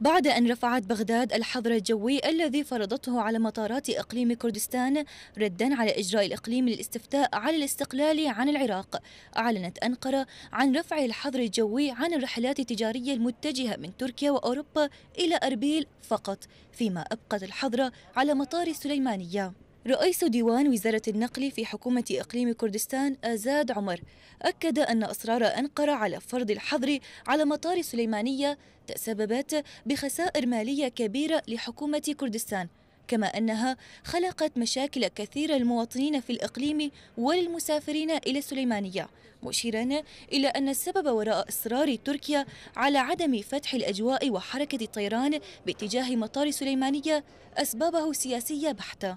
بعد أن رفعت بغداد الحظر الجوي الذي فرضته على مطارات إقليم كردستان ردا على إجراء الإقليم للاستفتاء على الاستقلال عن العراق أعلنت أنقرة عن رفع الحظر الجوي عن الرحلات التجارية المتجهة من تركيا وأوروبا إلى أربيل فقط فيما أبقت الحظر على مطار السليمانية رئيس ديوان وزارة النقل في حكومة إقليم كردستان آزاد عمر أكد أن أصرار أنقرة على فرض الحظر على مطار سليمانية تسببت بخسائر مالية كبيرة لحكومة كردستان كما أنها خلقت مشاكل كثيرة للمواطنين في الإقليم وللمسافرين إلى سليمانية مشيرا إلى أن السبب وراء إصرار تركيا على عدم فتح الأجواء وحركة الطيران باتجاه مطار سليمانية أسبابه سياسية بحتة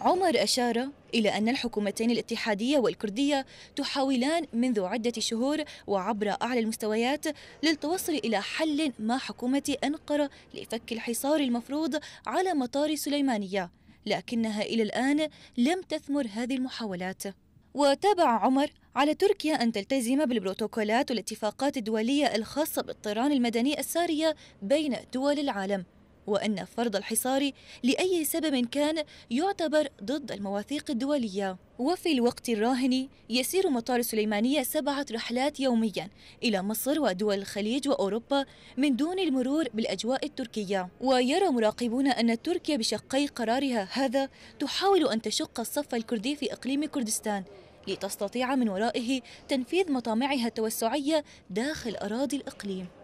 عمر أشار إلى أن الحكومتين الاتحادية والكردية تحاولان منذ عدة شهور وعبر أعلى المستويات للتوصل إلى حل مع حكومة أنقرة لفك الحصار المفروض على مطار سليمانية لكنها إلى الآن لم تثمر هذه المحاولات وتابع عمر على تركيا أن تلتزم بالبروتوكولات والاتفاقات الدولية الخاصة بالطيران المدني السارية بين دول العالم وأن فرض الحصار لأي سبب كان يعتبر ضد المواثيق الدولية وفي الوقت الراهن يسير مطار سليمانية سبعة رحلات يوميا إلى مصر ودول الخليج وأوروبا من دون المرور بالأجواء التركية ويرى مراقبون أن تركيا بشقي قرارها هذا تحاول أن تشق الصف الكردي في إقليم كردستان لتستطيع من ورائه تنفيذ مطامعها التوسعية داخل أراضي الإقليم